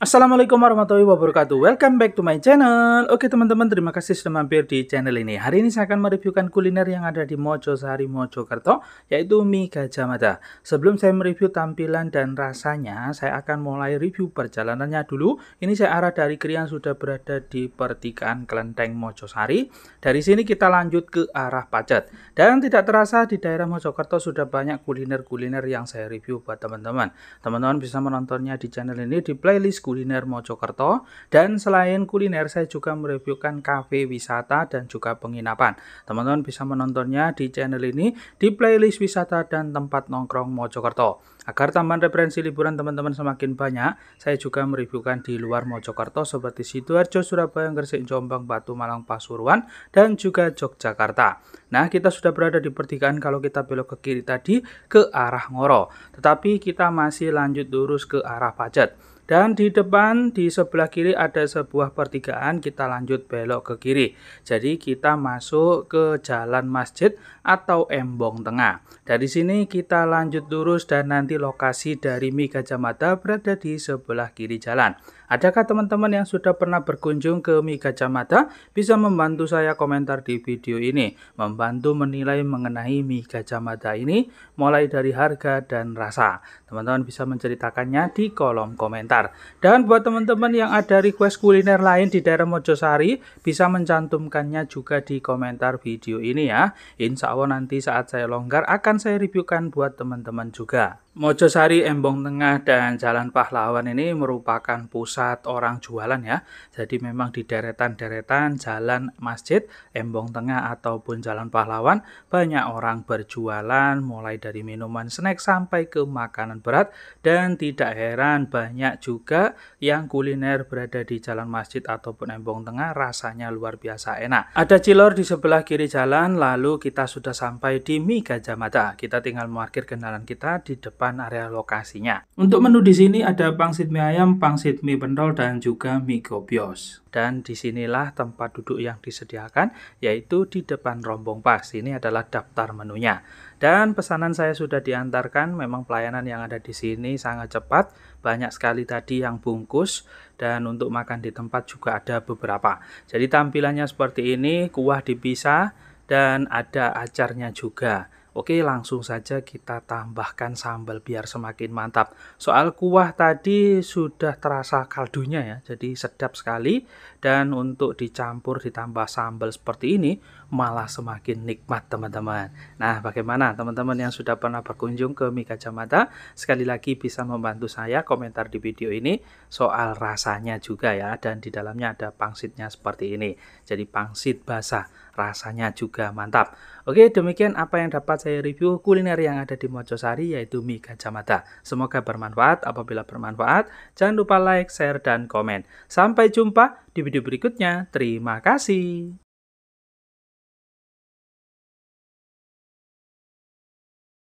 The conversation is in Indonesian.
Assalamualaikum warahmatullahi wabarakatuh Welcome back to my channel Oke teman-teman terima kasih sudah mampir di channel ini Hari ini saya akan mereviewkan kuliner yang ada di Mojosari Mojokerto Yaitu mie gajah mada Sebelum saya mereview tampilan dan rasanya Saya akan mulai review perjalanannya dulu Ini saya arah dari Krian sudah berada di pertigaan Kelenteng Mojosari Dari sini kita lanjut ke arah Pacet Dan tidak terasa di daerah Mojokerto sudah banyak kuliner-kuliner yang saya review buat teman-teman Teman-teman bisa menontonnya di channel ini di playlistku kuliner Mojokerto dan selain kuliner saya juga mereviewkan kafe wisata dan juga penginapan. Teman-teman bisa menontonnya di channel ini di playlist wisata dan tempat nongkrong Mojokerto. Agar taman referensi liburan teman-teman semakin banyak, saya juga mereviewkan di luar Mojokerto seperti Sidoarjo, Surabaya, Gresik, Jombang, Batu, Malang, Pasuruan, dan juga Yogyakarta. Nah, kita sudah berada di pertigaan kalau kita belok ke kiri tadi ke arah Ngoro. Tetapi kita masih lanjut lurus ke arah Pacet. Dan di depan di sebelah kiri ada sebuah pertigaan, kita lanjut belok ke kiri. Jadi kita masuk ke jalan masjid atau embong tengah. Dari sini kita lanjut lurus dan nanti lokasi dari Mi Gajah Mada berada di sebelah kiri jalan. Adakah teman-teman yang sudah pernah berkunjung ke Mi Gajah Mada? Bisa membantu saya komentar di video ini. Membantu menilai mengenai Mi Gajah Mada ini mulai dari harga dan rasa. Teman-teman bisa menceritakannya di kolom komentar. Dan buat teman-teman yang ada request kuliner lain di daerah Mojosari, bisa mencantumkannya juga di komentar video ini ya. Insya Allah nanti saat saya longgar akan saya reviewkan buat teman-teman juga. Mojosari Embong Tengah dan Jalan Pahlawan ini merupakan pusat orang jualan ya. Jadi memang di deretan-deretan Jalan Masjid Embong Tengah ataupun Jalan Pahlawan banyak orang berjualan mulai dari minuman snack sampai ke makanan berat dan tidak heran banyak juga yang kuliner berada di Jalan Masjid ataupun Embong Tengah rasanya luar biasa enak. Ada cilor di sebelah kiri jalan lalu kita sudah sampai di Mie Gajah Mada. Kita tinggal parkir kendaraan kita di depan depan area lokasinya. Untuk menu di sini ada pangsit mie ayam, pangsit mie pentol, dan juga mie gobios. Dan disinilah tempat duduk yang disediakan, yaitu di depan rombong pas. Ini adalah daftar menunya. Dan pesanan saya sudah diantarkan, memang pelayanan yang ada di sini sangat cepat, banyak sekali tadi yang bungkus, dan untuk makan di tempat juga ada beberapa. Jadi tampilannya seperti ini, kuah dipisah, dan ada acarnya juga. Oke, langsung saja kita tambahkan sambal biar semakin mantap. Soal kuah tadi sudah terasa kaldunya ya, jadi sedap sekali. Dan untuk dicampur ditambah sambal seperti ini, malah semakin nikmat teman-teman. Nah, bagaimana teman-teman yang sudah pernah berkunjung ke Mika Jamata? Sekali lagi bisa membantu saya komentar di video ini soal rasanya juga ya. Dan di dalamnya ada pangsitnya seperti ini. Jadi pangsit basah, rasanya juga mantap. Oke, demikian apa yang dapat saya saya review kuliner yang ada di Mojosari yaitu mie kacamata. Semoga bermanfaat. Apabila bermanfaat, jangan lupa like, share, dan komen. Sampai jumpa di video berikutnya. Terima kasih.